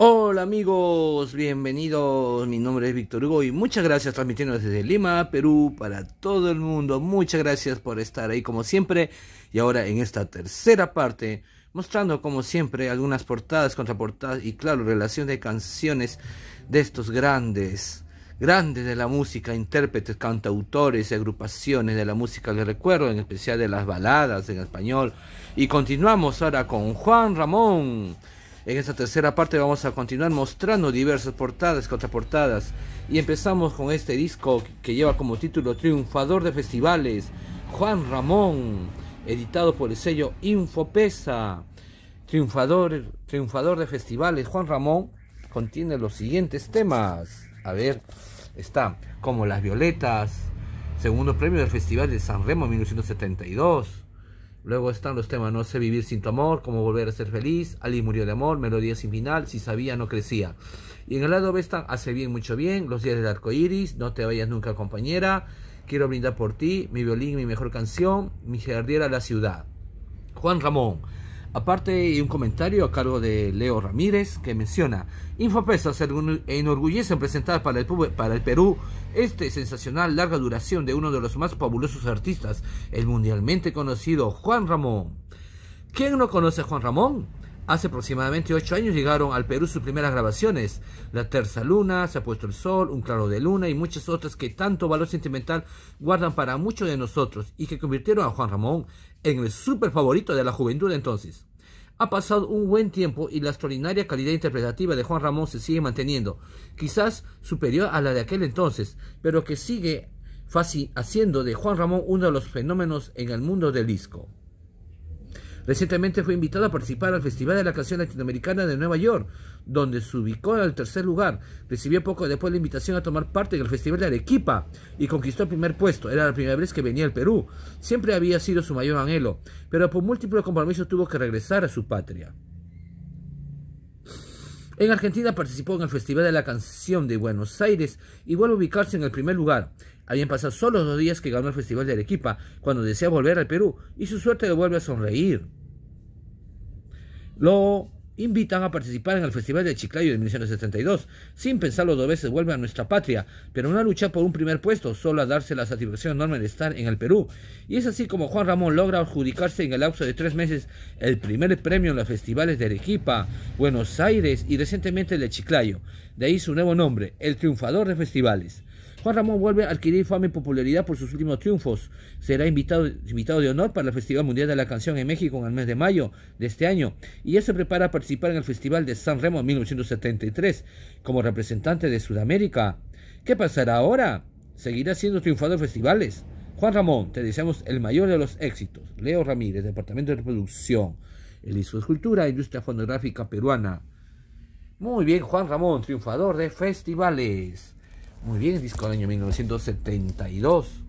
Hola amigos, bienvenidos. Mi nombre es Víctor Hugo y muchas gracias transmitiendo desde Lima, Perú, para todo el mundo. Muchas gracias por estar ahí como siempre. Y ahora en esta tercera parte, mostrando como siempre algunas portadas, contraportadas y claro, relación de canciones de estos grandes, grandes de la música, intérpretes, cantautores agrupaciones de la música. Les recuerdo en especial de las baladas en español. Y continuamos ahora con Juan Ramón. En esta tercera parte vamos a continuar mostrando diversas portadas, contraportadas y empezamos con este disco que lleva como título Triunfador de Festivales, Juan Ramón, editado por el sello Infopesa. Triunfador, triunfador de festivales, Juan Ramón, contiene los siguientes temas. A ver, está como Las Violetas, segundo premio del Festival de San Remo 1972. Luego están los temas No sé vivir sin tu amor, Cómo volver a ser feliz, Ali murió de amor, Melodía sin final, Si sabía no crecía. Y en el lado B están Hace bien, mucho bien, Los días del arco iris, No te vayas nunca compañera, Quiero brindar por ti, Mi violín, mi mejor canción, Mi jardín la ciudad. Juan Ramón. Aparte, un comentario a cargo de Leo Ramírez que menciona: Infopesa se enorgullece en presentar para el, para el Perú este sensacional larga duración de uno de los más fabulosos artistas, el mundialmente conocido Juan Ramón. ¿Quién no conoce a Juan Ramón? Hace aproximadamente ocho años llegaron al Perú sus primeras grabaciones, La Terza Luna, Se ha puesto el sol, Un claro de luna y muchas otras que tanto valor sentimental guardan para muchos de nosotros y que convirtieron a Juan Ramón en el super favorito de la juventud de entonces. Ha pasado un buen tiempo y la extraordinaria calidad interpretativa de Juan Ramón se sigue manteniendo, quizás superior a la de aquel entonces, pero que sigue haciendo de Juan Ramón uno de los fenómenos en el mundo del disco. Recientemente fue invitado a participar al Festival de la Canción Latinoamericana de Nueva York, donde se ubicó en el tercer lugar. Recibió poco después la invitación a tomar parte en el Festival de Arequipa y conquistó el primer puesto. Era la primera vez que venía al Perú. Siempre había sido su mayor anhelo, pero por múltiples compromisos tuvo que regresar a su patria. En Argentina participó en el Festival de la Canción de Buenos Aires y vuelve a ubicarse en el primer lugar. Habían pasado solo dos días que ganó el Festival de Arequipa, cuando desea volver al Perú, y su suerte le vuelve a sonreír. Lo invitan a participar en el Festival de Chiclayo de 1972. Sin pensarlo dos veces vuelve a nuestra patria, pero una lucha por un primer puesto, solo a darse la satisfacción enorme de estar en el Perú. Y es así como Juan Ramón logra adjudicarse en el lapso de tres meses el primer premio en los festivales de Arequipa, Buenos Aires y recientemente el de Chiclayo. De ahí su nuevo nombre, el triunfador de festivales. Juan Ramón vuelve a adquirir fama y popularidad por sus últimos triunfos. Será invitado, de honor para el Festival Mundial de la Canción en México en el mes de mayo de este año y ya se prepara a participar en el Festival de San Remo en 1973 como representante de Sudamérica. ¿Qué pasará ahora? Seguirá siendo triunfador de festivales. Juan Ramón, te deseamos el mayor de los éxitos. Leo Ramírez, Departamento de Producción, de Cultura, e Industria Fonográfica Peruana. Muy bien, Juan Ramón, triunfador de festivales. Muy bien, disco del año 1972.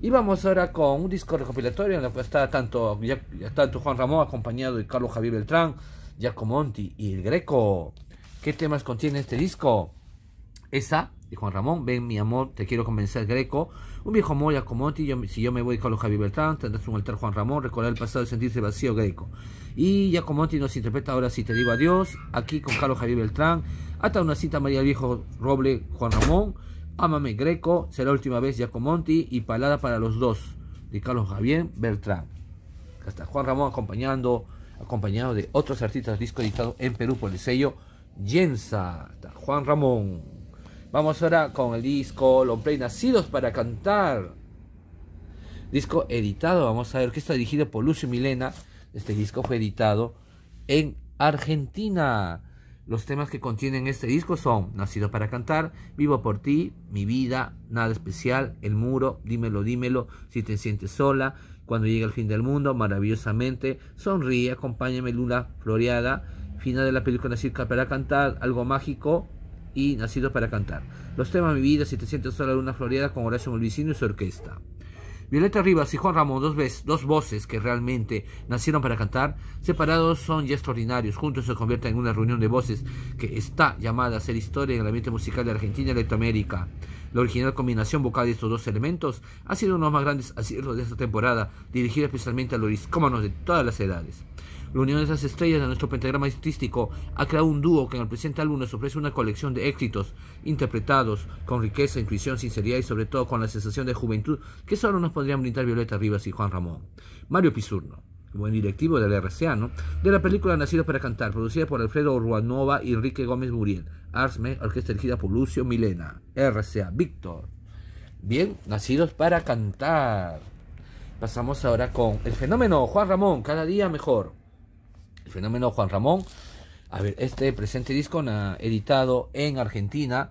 Y vamos ahora con un disco recopilatorio en el que está tanto, tanto Juan Ramón acompañado de Carlos Javier Beltrán, Giacomonti y el Greco. ¿Qué temas contiene este disco? Esa, de Juan Ramón, ven mi amor, te quiero convencer, Greco. Un viejo amor, Giacomonti, yo, si yo me voy, Carlos Javier Beltrán, tendrás un altar, Juan Ramón, recordar el pasado y sentirse vacío, Greco. Y Giacomonti nos interpreta ahora si te digo adiós, aquí con Carlos Javier Beltrán hasta una cita María el Viejo Roble Juan Ramón, Amame Greco, será última vez Giacomonti y Palada para los dos de Carlos Javier Bertrán. Hasta Juan Ramón acompañando, acompañado de otros artistas disco editado en Perú por el sello Yensa. Juan Ramón. Vamos ahora con el disco Lomprey Nacidos para Cantar. Disco editado, vamos a ver, que está dirigido por Lucio Milena. Este disco fue editado en Argentina los temas que contienen este disco son Nacido para cantar, Vivo por ti, Mi vida, Nada especial, El muro, Dímelo, dímelo, Si te sientes sola, Cuando llega el fin del mundo, Maravillosamente, Sonríe, Acompáñame, Luna floreada, Final de la película Nacido para cantar, Algo mágico y Nacido para cantar. Los temas Mi vida, Si te sientes sola, Luna floreada con Horacio Molvicino y su orquesta. Violeta Rivas y Juan Ramón, dos, dos voces que realmente nacieron para cantar, separados son ya extraordinarios. Juntos se convierten en una reunión de voces que está llamada a ser historia en el ambiente musical de Argentina y Latinoamérica. La original combinación vocal de estos dos elementos ha sido uno de los más grandes aciertos de esta temporada, dirigida especialmente a los discómanos de todas las edades. La unión de esas estrellas de nuestro pentagrama artístico ha creado un dúo que en el presente álbum nos ofrece una colección de éxitos interpretados con riqueza, intuición, sinceridad y sobre todo con la sensación de juventud que solo nos podrían brindar Violeta Rivas y Juan Ramón. Mario Pisurno buen directivo del RCA, ¿no? De la película Nacidos para Cantar, producida por Alfredo Ruanova y Enrique Gómez Muriel. Arsme, orquesta dirigida por Lucio Milena. RCA, Víctor. Bien, Nacidos para Cantar. Pasamos ahora con el fenómeno Juan Ramón, cada día mejor el fenómeno Juan Ramón. A ver, este presente disco editado en Argentina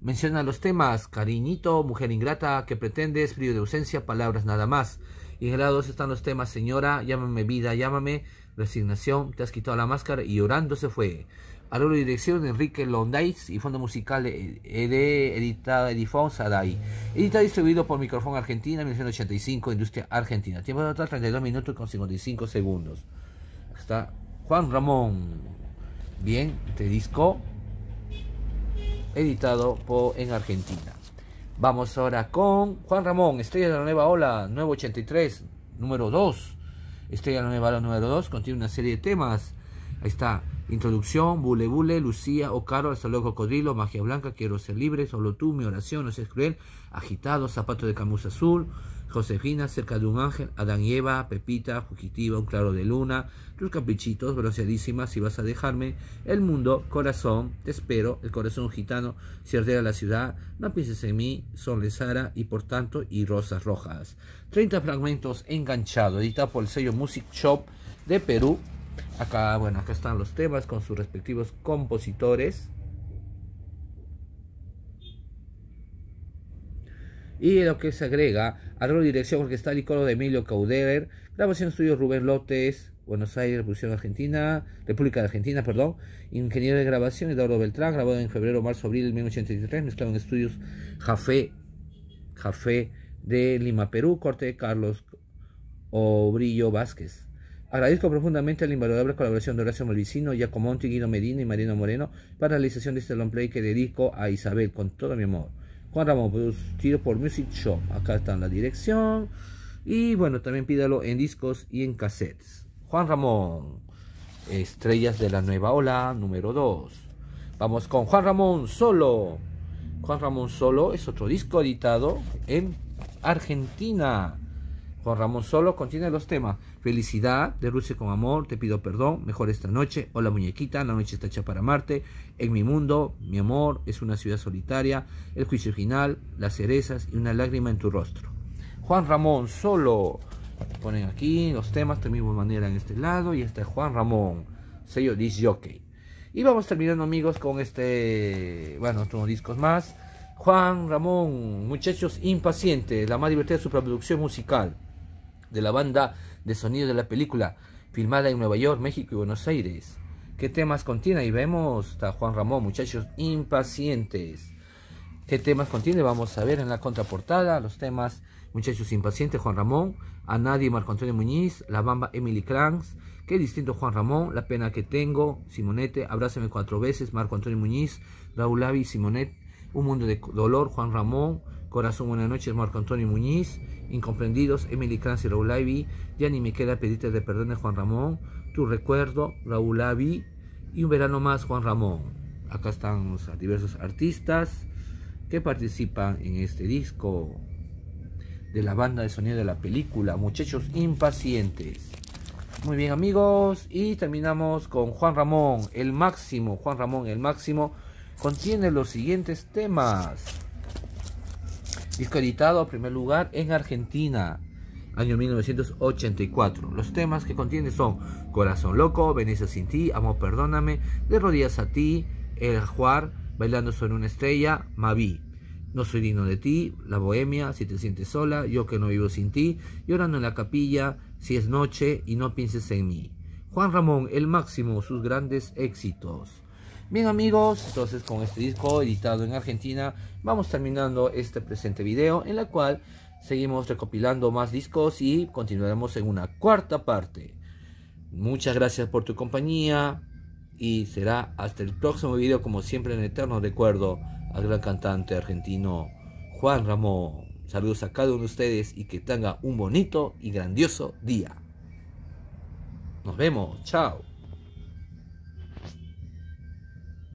menciona los temas Cariñito, Mujer Ingrata, Qué Pretendes, Frío de Ausencia, Palabras Nada Más. Y en el lado están los temas Señora, Llámame Vida, Llámame, Resignación, Te has quitado la máscara y Llorando se fue. largo de dirección Enrique Londais y fondo musical e, Ed editada Edifón Saray. Editado y distribuido por Microfón Argentina, 1985, Industria Argentina. Tiempo de total 32 minutos con 55 segundos. Está Juan Ramón. Bien, este disco editado por, en Argentina. Vamos ahora con Juan Ramón, Estrella de la Nueva Ola, 983, número 2. Estrella de la Nueva Ola número 2 contiene una serie de temas. Ahí está Introducción, Bule Bule, Lucía, Ocaro, oh, hasta luego codrilo, Magia Blanca, Quiero ser libre, Solo tú, Mi oración, No seas cruel, Agitado, Zapato de Camus Azul, Josefina, Cerca de un ángel, Adán y Eva, Pepita, Fugitiva, Un claro de luna, Tus caprichitos, bronceadísimas Si vas a dejarme, El mundo, Corazón, Te espero, El corazón gitano, cierrea la ciudad, No pienses en mí, Son lesara y por tanto, y Rosas Rojas. treinta fragmentos enganchados, editado por el sello Music Shop de Perú Acá, bueno, acá están los temas con sus respectivos compositores. Y lo que se agrega, arreglo, dirección orquestal y coro de Emilio Caudever, grabación estudios Rubén López, Buenos Aires, Revolución Argentina, República de Argentina, perdón, ingeniero de grabación Eduardo Beltrán, grabado en febrero, marzo, abril de 1983, mezclado en estudios Jafé de Lima, Perú, corte de Carlos Obrillo Vázquez. Agradezco profundamente la invaluable colaboración de Horacio Malvicino, Giacomonti, Guido Medina y Marino Moreno para la realización de este long play que dedico a Isabel con todo mi amor. Juan Ramón, producido por Music Shop. Acá está la dirección. Y bueno, también pídalo en discos y en cassettes. Juan Ramón, Estrellas de la Nueva Ola, número 2. Vamos con Juan Ramón Solo. Juan Ramón Solo es otro disco editado en Argentina. Juan Ramón Solo contiene los temas Felicidad, De Rusia con Amor, Te pido perdón, Mejor esta noche, Hola muñequita, La noche está hecha para Marte, En mi mundo, Mi amor, Es una ciudad solitaria, El juicio final, Las cerezas y una lágrima en tu rostro. Juan Ramón Solo. Ponen aquí los temas de misma manera en este lado y este Juan Ramón, sello disc jockey. Y vamos terminando amigos con este, bueno, otros discos más. Juan Ramón, muchachos impacientes, la más divertida de su producción musical de la banda de sonido de la película, filmada en Nueva York, México y Buenos Aires. ¿Qué temas contiene? Ahí vemos a Juan Ramón, muchachos impacientes. ¿Qué temas contiene? Vamos a ver en la contraportada los temas Muchachos Impacientes, Juan Ramón, A Nadie, Marco Antonio Muñiz, La Bamba, Emily Cranks, Qué Distinto, Juan Ramón, La Pena que Tengo, Simonete, Abrázame Cuatro Veces, Marco Antonio Muñiz, Raúl Avi, Simonet, Un Mundo de Dolor, Juan Ramón, Corazón Buenas noches, Marco Antonio Muñiz, Incomprendidos, Emily Clancy, Raúl Ni Me Queda, Pedirte de Perdón de Juan Ramón, Tu Recuerdo, Raúl avi y Un Verano Más, Juan Ramón. Acá están los diversos artistas que participan en este disco de la banda de sonido de la película, Muchachos Impacientes. Muy bien amigos, y terminamos con Juan Ramón, el máximo, Juan Ramón, el máximo, contiene los siguientes temas. Disco editado a primer lugar en Argentina, año 1984. Los temas que contiene son Corazón Loco, Venecia sin ti, Amor Perdóname, De Rodillas a ti, El Juar, Bailando sobre una estrella, Mavi. No soy digno de ti, La Bohemia, Si te sientes sola, Yo que no vivo sin ti, Llorando en la capilla, Si es noche y no pienses en mí. Juan Ramón, el máximo, sus grandes éxitos. Bien amigos, entonces con este disco editado en Argentina vamos terminando este presente video en la cual seguimos recopilando más discos y continuaremos en una cuarta parte. Muchas gracias por tu compañía y será hasta el próximo video como siempre en eterno recuerdo al gran cantante argentino Juan Ramón. Saludos a cada uno de ustedes y que tenga un bonito y grandioso día. Nos vemos, chao.